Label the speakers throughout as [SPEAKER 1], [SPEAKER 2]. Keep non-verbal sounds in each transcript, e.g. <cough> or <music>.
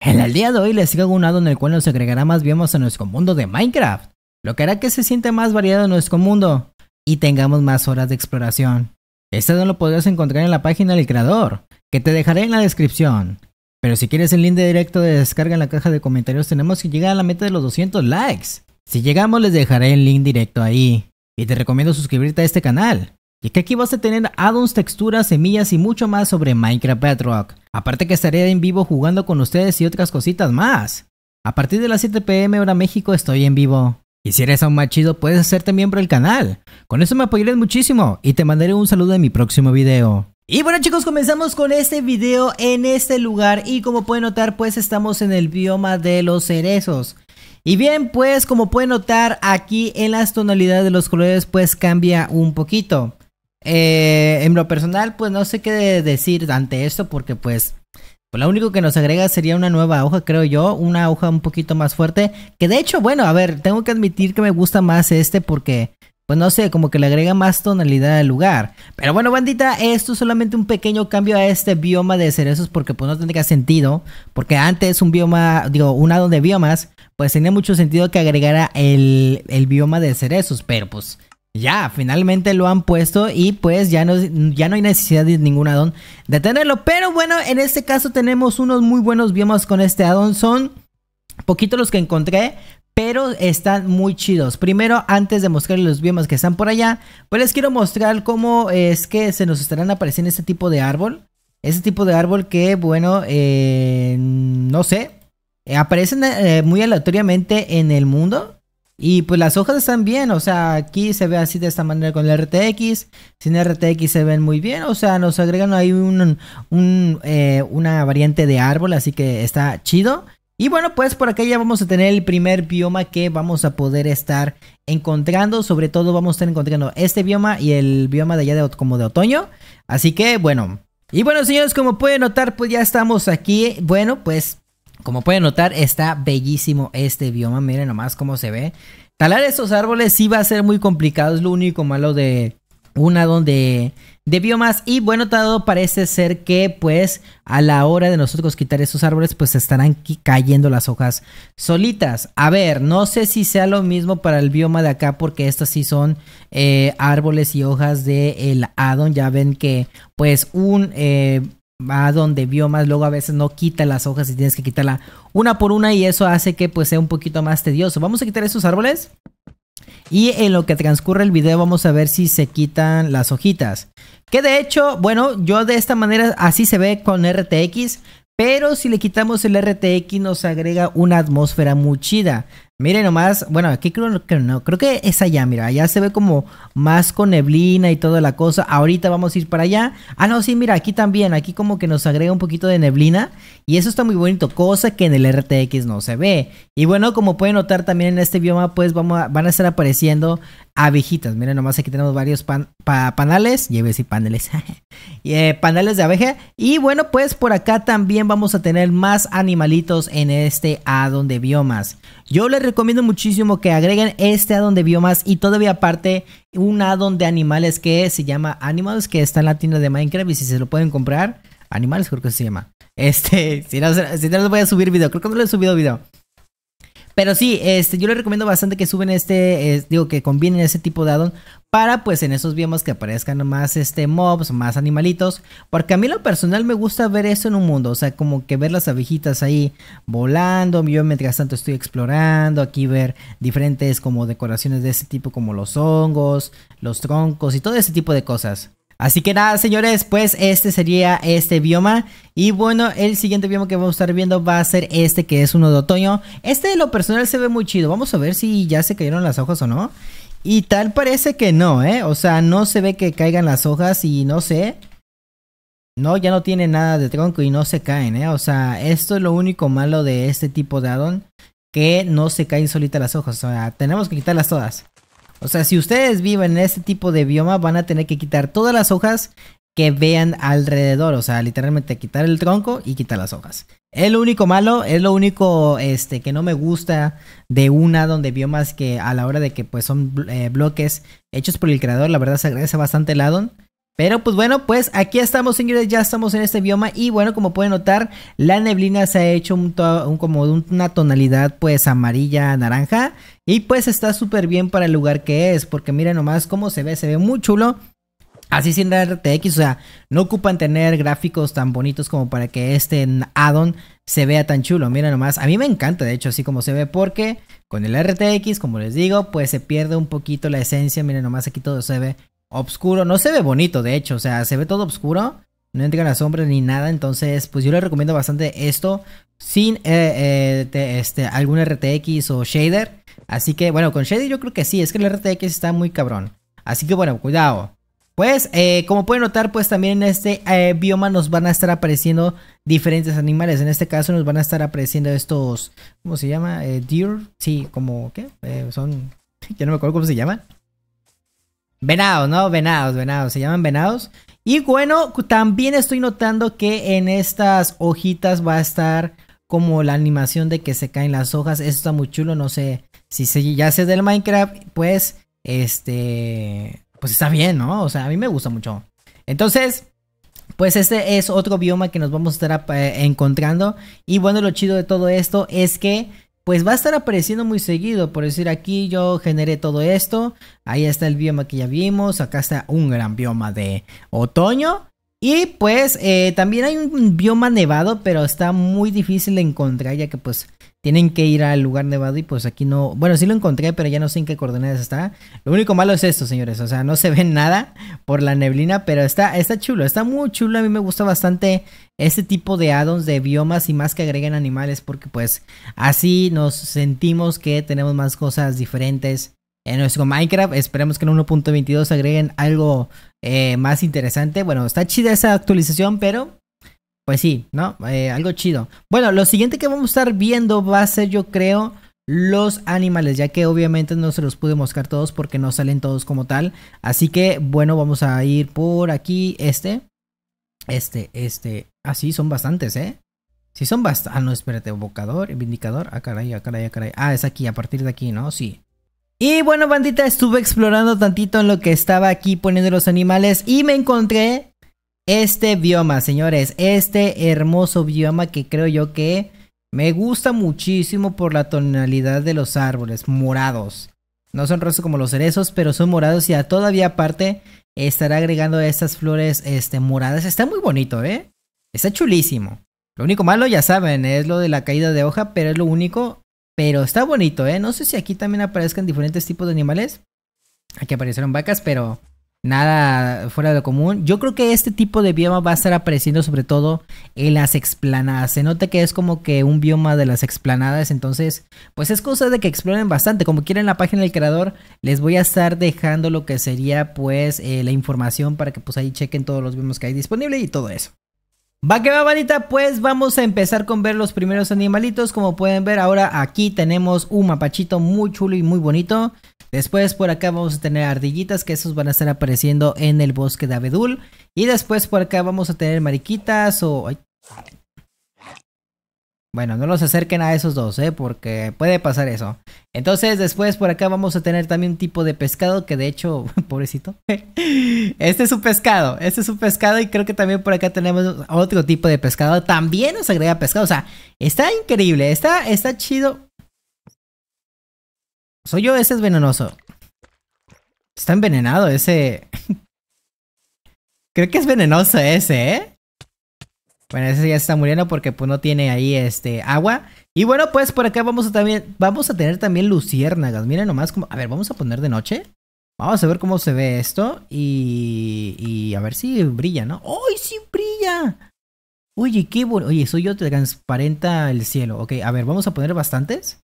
[SPEAKER 1] En el día de hoy les sigo un lado en el cual nos agregará más biomas a nuestro mundo de Minecraft, lo que hará que se siente más variado en nuestro mundo y tengamos más horas de exploración. Este addon lo podrás encontrar en la página del creador, que te dejaré en la descripción. Pero si quieres el link de directo de descarga en la caja de comentarios, tenemos que llegar a la meta de los 200 likes. Si llegamos les dejaré el link directo ahí. Y te recomiendo suscribirte a este canal, y que aquí vas a tener addons, texturas, semillas y mucho más sobre Minecraft Bedrock. Aparte que estaré en vivo jugando con ustedes y otras cositas más. A partir de las 7 pm hora México estoy en vivo. Y si eres aún más chido puedes hacerte miembro del canal. Con eso me apoyarás muchísimo y te mandaré un saludo en mi próximo video. Y bueno chicos, comenzamos con este video en este lugar y como pueden notar pues estamos en el bioma de los cerezos. Y bien pues como pueden notar aquí en las tonalidades de los colores pues cambia un poquito. Eh, en lo personal, pues no sé qué decir ante esto porque pues, pues lo único que nos agrega sería una nueva hoja, creo yo, una hoja un poquito más fuerte, que de hecho, bueno, a ver, tengo que admitir que me gusta más este porque pues no sé, como que le agrega más tonalidad al lugar. Pero bueno, bandita, esto es solamente un pequeño cambio a este bioma de cerezos porque pues no tendría sentido, porque antes un bioma, digo, un donde de biomas, pues tenía mucho sentido que agregara el, el bioma de cerezos, pero pues ya, finalmente lo han puesto y pues ya no, ya no hay necesidad de ningún addon de tenerlo. Pero bueno, en este caso tenemos unos muy buenos biomas con este addon. Son poquitos los que encontré, pero están muy chidos. Primero, antes de mostrarles los biomas que están por allá, pues les quiero mostrar cómo es que se nos estarán apareciendo este tipo de árbol. ese tipo de árbol que, bueno, eh, no sé, aparecen eh, muy aleatoriamente en el mundo. Y pues las hojas están bien, o sea, aquí se ve así de esta manera con el RTX, sin RTX se ven muy bien, o sea, nos agregan ahí un, eh, una variante de árbol, así que está chido. Y bueno, pues por acá ya vamos a tener el primer bioma que vamos a poder estar encontrando. Sobre todo vamos a estar encontrando este bioma y el bioma de allá de, como de otoño. Así que bueno. Y bueno, señores, como pueden notar, pues ya estamos aquí. Bueno, pues como pueden notar, está bellísimo este bioma. Miren nomás cómo se ve. Talar esos árboles sí va a ser muy complicado. Es lo único malo de una donde de biomas y bueno todo parece ser que pues a la hora de nosotros quitar esos árboles pues estarán cayendo las hojas solitas a ver no sé si sea lo mismo para el bioma de acá porque estas sí son eh, árboles y hojas de el addon ya ven que pues un eh, va donde biomas, luego a veces no quita las hojas y tienes que quitarla una por una y eso hace que pues sea un poquito más tedioso. Vamos a quitar esos árboles y en lo que transcurre el video vamos a ver si se quitan las hojitas. Que de hecho, bueno, yo de esta manera así se ve con RTX, pero si le quitamos el RTX nos agrega una atmósfera muy chida. Miren nomás, bueno, aquí creo que no, creo que es allá, mira, allá se ve como más con neblina y toda la cosa. Ahorita vamos a ir para allá. Ah, no, sí, mira, aquí también, aquí como que nos agrega un poquito de neblina y eso está muy bonito, cosa que en el RTX no se ve. Y bueno, como pueden notar también en este bioma, pues vamos van a estar apareciendo abejitas. Miren nomás, aquí tenemos varios pan, panales, lleves y paneles, <laughs> y, eh, panales de abeja. Y bueno, pues por acá también vamos a tener más animalitos en este Addon de biomas. Yo les recomiendo muchísimo que agreguen este addon de biomas y todavía aparte un addon de animales que se llama Animals, que está en la tienda de Minecraft y si se lo pueden comprar, Animales creo que se llama. Este, <laughs> si no, si no les voy a subir video, creo que no les he subido video. Pero sí, este, yo les recomiendo bastante que suben este, digo, que combinen ese tipo de addon para pues en esos biomas que aparezcan más este mobs, más animalitos, porque a mí lo personal me gusta ver eso en un mundo, o sea, como que ver las abejitas ahí volando, yo mientras tanto estoy explorando, aquí ver diferentes como decoraciones de ese tipo como los hongos, los troncos y todo ese tipo de cosas. Así que nada, señores, pues este sería este bioma. Y bueno, el siguiente bioma que vamos a estar viendo va a ser este, que es uno de otoño. Este de lo personal se ve muy chido. Vamos a ver si ya se cayeron las hojas o no. Y tal parece que no, ¿eh? O sea, no se ve que caigan las hojas y no sé. No, ya no tiene nada de tronco y no se caen, ¿eh? O sea, esto es lo único malo de este tipo de addon. Que no se caen solitas las hojas. O sea, tenemos que quitarlas todas. O sea, si ustedes viven en este tipo de bioma, van a tener que quitar todas las hojas que vean alrededor. O sea, literalmente quitar el tronco y quitar las hojas. Es lo único malo, es lo único este, que no me gusta de una donde biomas que a la hora de que pues son eh, bloques hechos por el creador, la verdad se agradece bastante el addon. Pero pues bueno, pues aquí estamos señores, ya estamos en este bioma y bueno, como pueden notar, la neblina se ha hecho un como una tonalidad pues amarilla, naranja y pues está súper bien para el lugar que es, porque miren nomás cómo se ve, se ve muy chulo. Así sin RTX, o sea, no ocupan tener gráficos tan bonitos como para que este addon se vea tan chulo. Mira nomás, a mí me encanta de hecho así como se ve porque con el RTX, como les digo, pues se pierde un poquito la esencia. Miren nomás aquí todo se ve Obscuro, No se ve bonito, de hecho. O sea, se ve todo oscuro. No entra la sombra ni nada. Entonces, pues yo le recomiendo bastante esto. Sin eh, eh, este, algún RTX o shader. Así que, bueno, con shader yo creo que sí. Es que el RTX está muy cabrón. Así que, bueno, cuidado. Pues, eh, como pueden notar, pues también en este bioma nos van a estar apareciendo diferentes animales. En este caso nos van a estar apareciendo estos... ¿Cómo se llama? deer. Sí, como... ¿Qué? son... <laughs> Ya no me acuerdo cómo se llaman. Venados, ¿no? Venados, venados, se llaman venados. Y bueno, también estoy notando que en estas hojitas va a estar como la animación de que se caen las hojas. Esto está muy chulo, no sé si se, ya del Minecraft, pues este, pues está bien, ¿no? O sea, a mí me gusta mucho. Entonces, pues este es otro bioma que nos vamos a estar eh, encontrando. Y bueno, lo chido de todo esto es que pues va a estar apareciendo muy seguido. Por decir, aquí yo generé todo esto. Ahí está el bioma que ya vimos. Acá está un gran bioma de otoño. Y pues eh, también hay un bioma nevado, pero está muy difícil de encontrar ya que pues tienen que ir al lugar nevado y pues aquí no, bueno, sí lo encontré, pero ya no sé en qué coordenadas está. Lo único malo es esto, señores, o sea, no se ve <laughs> nada por la neblina, pero está está chulo, está muy chulo, a mí me gusta bastante este tipo de addons de biomas y más que agreguen animales porque pues así nos sentimos que tenemos más cosas diferentes en nuestro Minecraft. Esperemos que en 1.22 agreguen algo eh, más interesante. Bueno, está chida esa actualización, pero pues sí, ¿no? Eh, algo chido. Bueno, lo siguiente que vamos a estar viendo va a ser, yo creo, los animales, ya que obviamente no se los pude mostrar todos porque no salen todos como tal. Así que, bueno, vamos a ir por aquí, este, este, este. Así ah, sí, son bastantes, ¿eh? Sí, son bastantes. Ah, no, espérate, evocador, vindicador. Ah, caray, ah, caray, ah, caray. Ah, es aquí, a partir de aquí, ¿no? Sí. Y bueno, bandita, estuve explorando tantito en lo que estaba aquí poniendo los animales y me encontré este bioma, señores. Este hermoso bioma que creo yo que me gusta muchísimo por la tonalidad de los árboles, morados. No son rosas como los cerezos, pero son morados y a todavía aparte estará agregando estas flores este, moradas. Está muy bonito, ¿eh? Está chulísimo. Lo único malo, ya saben, es lo de la caída de hoja, pero es lo único. Pero está bonito, ¿eh? No sé si aquí también aparezcan diferentes tipos de animales. Aquí aparecieron vacas, pero nada fuera de lo común. Yo creo que este tipo de bioma va a estar apareciendo sobre todo en las explanadas. Se nota que es como que un bioma de las explanadas, entonces pues es cosa de que exploren bastante. Como quieren la página del creador, les voy a estar dejando lo que sería pues eh, la información para que pues ahí chequen todos los biomas que hay disponibles y todo eso. Va que va, manita, pues vamos a empezar con ver los primeros animalitos. Como pueden ver ahora aquí tenemos un mapachito muy chulo y muy bonito. Después por acá vamos a tener ardillitas que esos van a estar apareciendo en el bosque de abedul. Y después por acá vamos a tener mariquitas o... Bueno, no los acerquen a esos dos, ¿eh? Porque puede pasar eso. Entonces después por acá vamos a tener también un tipo de pescado que de hecho, <laughs> pobrecito. <laughs> Este es un pescado, este es un pescado y creo que también por acá tenemos otro tipo de pescado. También nos agrega pescado, o sea, está increíble, está, está chido ¿Soy yo? Ese es venenoso. Está envenenado ese. <laughs> Creo que es venenoso ese, ¿eh? Bueno, ese ya está muriendo porque pues no tiene ahí este agua. Y bueno, pues por acá vamos a también vamos a tener también luciérnagas. Miren nomás como, a ver, vamos a poner de noche. Vamos a ver cómo se ve esto y, y a ver si brilla, ¿no? ¡Ay, sí brilla! Oye, qué bueno. Oye, soy yo transparenta el cielo. Ok, a ver, vamos a poner bastantes.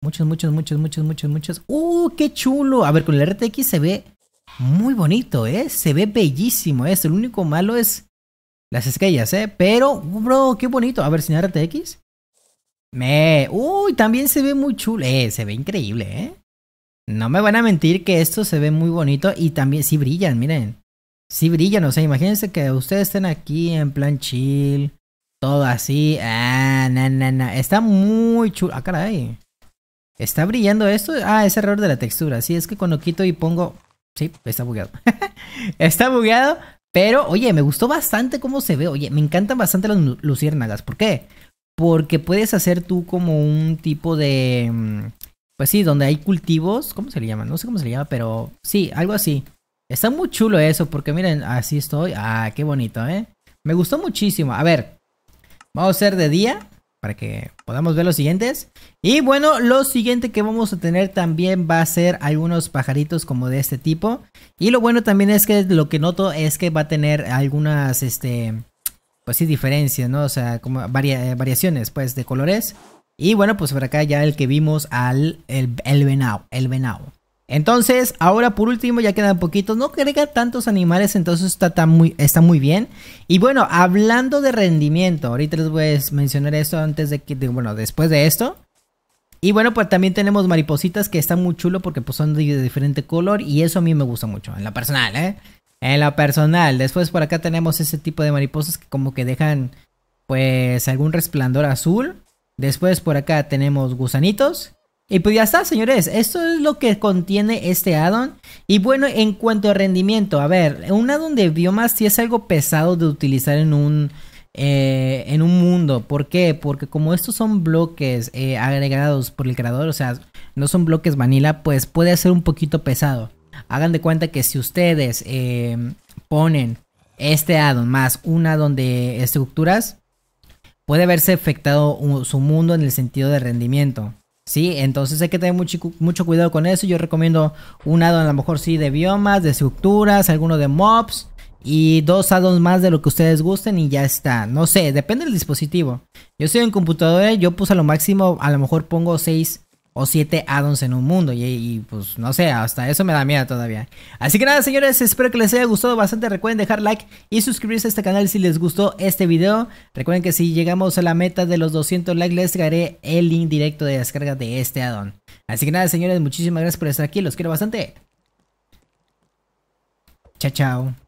[SPEAKER 1] Muchos, muchos, muchos, muchos, muchos, muchos. ¡Uh, qué chulo! A ver, con el RTX se ve muy bonito, ¿eh? Se ve bellísimo, ¿eh? El único malo es las esquellas, ¿eh? Pero, bro, qué bonito. A ver, sin RTX. Me... ¡Uy! también se ve muy chulo. Eh, se ve increíble, ¿eh? No me van a mentir que esto se ve muy bonito y también sí brillan, miren. Sí brillan, o sea, imagínense que ustedes estén aquí en plan chill, todo así. Ah, na, na, na. Está muy chulo. Ah, caray. ¿Está brillando esto? Ah, es error de la textura. Sí, es que cuando quito y pongo... Sí, está bugueado. <laughs> está bugueado, pero oye, me gustó bastante cómo se ve. Oye, me encantan bastante las luciérnagas. ¿Por qué? Porque puedes hacer tú como un tipo de... Mm, pues sí, donde hay cultivos. ¿Cómo se le llama? No sé cómo se le llama, pero sí, algo así. Está muy chulo eso, porque miren, así estoy. Ah, qué bonito, ¿eh? Me gustó muchísimo. A ver, vamos a hacer de día para que podamos ver los siguientes. Y bueno, lo siguiente que vamos a tener también va a ser algunos pajaritos como de este tipo. Y lo bueno también es que lo que noto es que va a tener algunas, este, pues sí, diferencias, ¿no? O sea, como eh, variaciones, pues, de colores. Y bueno, pues por acá ya el que vimos al, el, el venado, el venado. Entonces, ahora por último, ya quedan poquitos, no carga tantos animales, entonces está, muy, está muy bien. Y bueno, hablando de rendimiento, ahorita les voy a mencionar esto antes de que, bueno, después de esto. Y bueno, pues también tenemos maripositas que están muy chulo porque pues son de diferente color y eso a mí me gusta mucho, en la personal, ¿eh? En la personal. Después por acá tenemos ese tipo de mariposas que como que dejan pues algún resplandor azul. Después por acá tenemos gusanitos y pues ya está, señores, esto es lo que contiene este addon. Y bueno, en cuanto a rendimiento, a ver, un addon de biomas sí es algo pesado de utilizar en un, eh, en un mundo. ¿Por qué? Porque como estos son bloques eh, agregados por el creador, o sea, no son bloques vanilla, pues puede ser un poquito pesado. Hagan de cuenta que si ustedes eh, ponen este addon más un addon de estructuras, puede haberse afectado su mundo en el sentido de rendimiento. ¿sí? Entonces hay que tener mucho, cuidado con eso. Yo recomiendo un addon a lo mejor sí de biomas, de estructuras, alguno de mobs y dos addons más de lo que ustedes gusten y ya está. No sé, depende del dispositivo. Yo soy en computadora, yo puse a lo máximo, a lo mejor pongo seis o 7 addons en un mundo. Y, pues no sé, hasta eso me da miedo todavía. Así que nada, señores, espero que les haya gustado bastante. Recuerden dejar like y suscribirse a este canal si les gustó este video. Recuerden que si llegamos a la meta de los 200 likes, les daré el link directo de descarga de este addon. Así que nada, señores, muchísimas gracias por estar aquí. Los quiero bastante. Chao, chao.